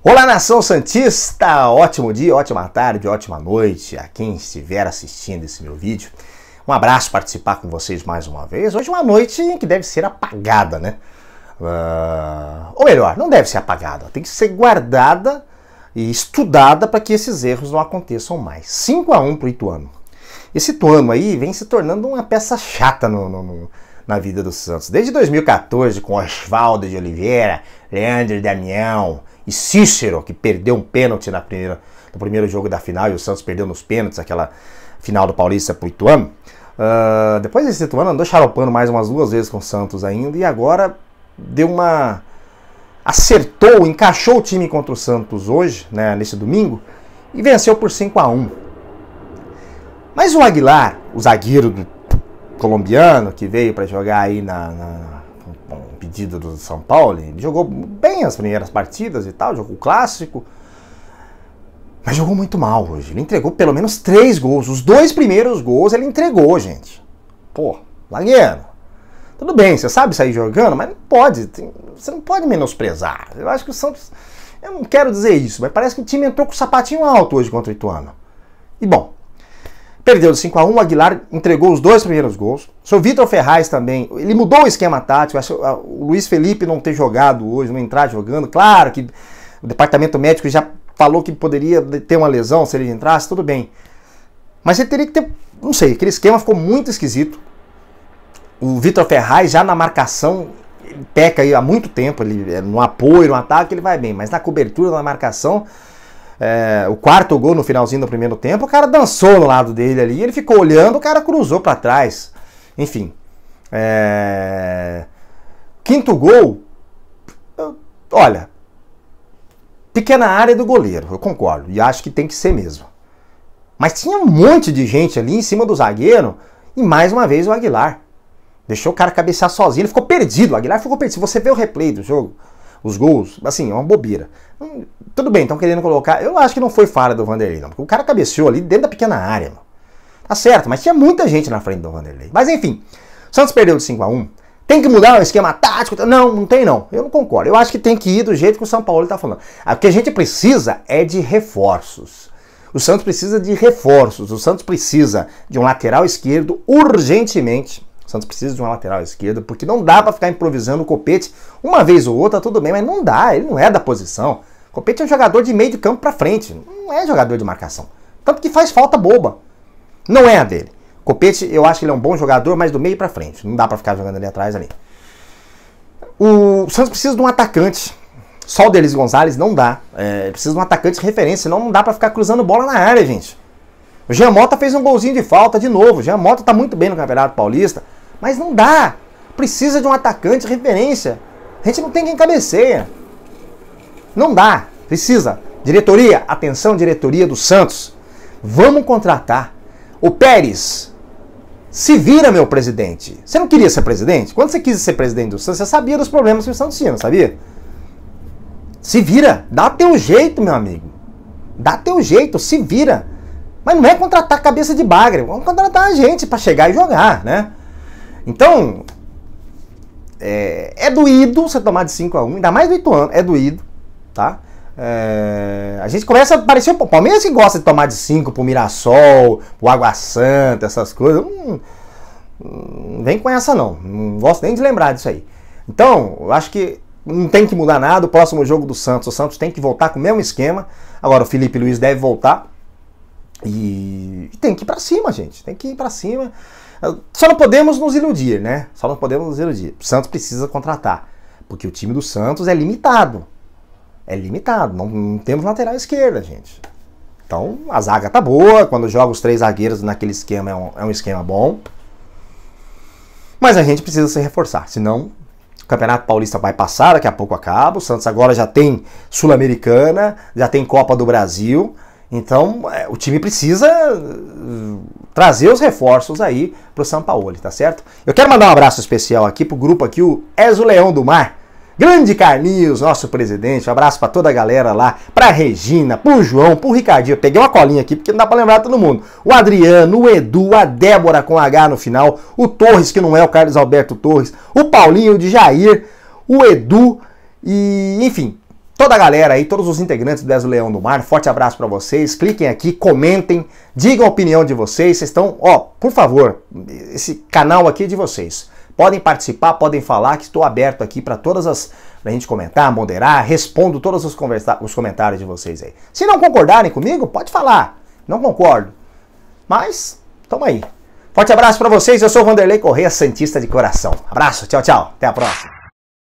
Olá, nação Santista! Ótimo dia, ótima tarde, ótima noite a quem estiver assistindo esse meu vídeo. Um abraço participar com vocês mais uma vez. Hoje, é uma noite que deve ser apagada, né? Uh... Ou melhor, não deve ser apagada, tem que ser guardada e estudada para que esses erros não aconteçam mais. 5 a 1 para o Ituano. Esse Ituano aí vem se tornando uma peça chata no, no, no na vida do Santos. Desde 2014, com Oswaldo de Oliveira, Leandro Damião e Cícero, que perdeu um pênalti na primeira, no primeiro jogo da final, e o Santos perdeu nos pênaltis, aquela final do Paulista pro Ituano. Uh, depois desse Ituano, andou xaropando mais umas duas vezes com o Santos ainda, e agora deu uma... acertou, encaixou o time contra o Santos hoje, né, nesse domingo, e venceu por 5 a 1 Mas o Aguilar, o zagueiro do colombiano que veio para jogar aí na, na pedido do São Paulo. Ele jogou bem as primeiras partidas e tal, jogou clássico. Mas jogou muito mal hoje. Ele entregou pelo menos três gols. Os dois primeiros gols ele entregou, gente. Pô, Lagueiro. Tudo bem, você sabe sair jogando, mas não pode. Tem, você não pode menosprezar. Eu acho que o Santos. Eu não quero dizer isso, mas parece que o time entrou com o sapatinho alto hoje contra o Ituano. E bom, Perdeu de 5 x 1 o Aguilar entregou os dois primeiros gols. Seu Vitor Ferraz também, ele mudou o esquema tático. O Luiz Felipe não ter jogado hoje, não entrar jogando. Claro que o departamento médico já falou que poderia ter uma lesão se ele entrasse, tudo bem. Mas ele teria que ter, não sei, aquele esquema ficou muito esquisito. O Vitor Ferraz já na marcação peca aí há muito tempo, ele é, no apoio, no ataque, ele vai bem, mas na cobertura, na marcação, é, o quarto gol no finalzinho do primeiro tempo, o cara dançou no lado dele ali, ele ficou olhando, o cara cruzou para trás. Enfim. É... Quinto gol, olha, pequena área do goleiro, eu concordo, e acho que tem que ser mesmo. Mas tinha um monte de gente ali em cima do zagueiro, e mais uma vez o Aguilar. Deixou o cara cabecear sozinho, ele ficou perdido, o Aguilar ficou perdido. Se você vê o replay do jogo, os gols, assim, é uma bobeira. Hum, tudo bem, estão querendo colocar. Eu acho que não foi falha do Vanderlei, não. Porque o cara cabeceou ali dentro da pequena área, mano. Tá certo, mas tinha muita gente na frente do Vanderlei. Mas enfim, Santos perdeu de 5 a 1 Tem que mudar o esquema tático? Não, não tem não. Eu não concordo. Eu acho que tem que ir do jeito que o São Paulo está falando. Ah, o que a gente precisa é de reforços. O Santos precisa de reforços. O Santos precisa de um lateral esquerdo urgentemente. O Santos precisa de uma lateral esquerda, porque não dá para ficar improvisando o Copete uma vez ou outra, tudo bem, mas não dá, ele não é da posição. O Copete é um jogador de meio de campo para frente, não é jogador de marcação. Tanto que faz falta boba. Não é a dele. O Copete, eu acho que ele é um bom jogador, mas do meio para frente. Não dá para ficar jogando ali atrás ali. O Santos precisa de um atacante. Só o Delis Gonzalez não dá. É, precisa de um atacante de referência, senão não dá para ficar cruzando bola na área, gente. O Jean Mota fez um golzinho de falta de novo. O Jean Mota tá muito bem no Campeonato Paulista. Mas não dá. Precisa de um atacante de referência. A gente não tem quem cabeceia. Não dá. Precisa. Diretoria, atenção, diretoria do Santos. Vamos contratar. O Pérez. Se vira, meu presidente. Você não queria ser presidente? Quando você quis ser presidente do Santos, você sabia dos problemas que o Santos tinha, sabia? Se vira. Dá teu jeito, meu amigo. Dá teu jeito, se vira. Mas não é contratar cabeça de bagre, vamos contratar a gente para chegar e jogar, né? Então, é, é doído você tomar de 5 a 1, ainda mais do Ituano, é doído, tá? É, a gente começa a parecer o Palmeiras que gosta de tomar de 5 pro Mirassol, pro Água Santa, essas coisas. Hum, vem com essa não, não gosto nem de lembrar disso aí. Então, eu acho que não tem que mudar nada. O próximo jogo do Santos, o Santos tem que voltar com o mesmo esquema. Agora o Felipe Luiz deve voltar. E tem que ir para cima, gente. Tem que ir para cima. Ah, só não podemos nos iludir, né? Só não podemos nos iludir. O Santos precisa contratar, porque o time do Santos é limitado. É limitado. Não, não temos lateral esquerda, gente. Então a zaga tá boa. Quando joga os três zagueiros naquele esquema é um, é um esquema bom. Mas a gente precisa se reforçar, senão o Campeonato Paulista vai passar, daqui a pouco acaba. O Santos agora já tem Sul-Americana, já tem Copa do Brasil. Então, é, o time precisa eh, trazer os reforços aí pro São Paulo, tá certo? Eu quero mandar um abraço especial aqui pro grupo aqui, o Ezo Leão do Mar. Grande Carlinhos, nosso presidente. Um abraço para toda a galera lá, pra Regina, pro João, pro Ricardinho. Eu peguei uma colinha aqui porque não dá pra lembrar todo mundo. O Adriano, o Edu, a Débora com H no final, o Torres, que não é o Carlos Alberto Torres, o Paulinho de Jair, o Edu e, enfim, toda a galera aí, todos os integrantes do 10 do Leão do Mar, forte abraço para vocês. Cliquem aqui, comentem, digam a opinião de vocês. Vocês estão, ó, por favor, esse canal aqui é de vocês. Podem participar, podem falar, que estou aberto aqui para todas as. pra gente comentar, moderar, respondo todos os, conversa... os comentários de vocês aí. Se não concordarem comigo, pode falar. Não concordo. Mas, tamo aí. Forte abraço para vocês, eu sou o Vanderlei Correia, Santista de coração. Abraço, tchau, tchau. Até a próxima.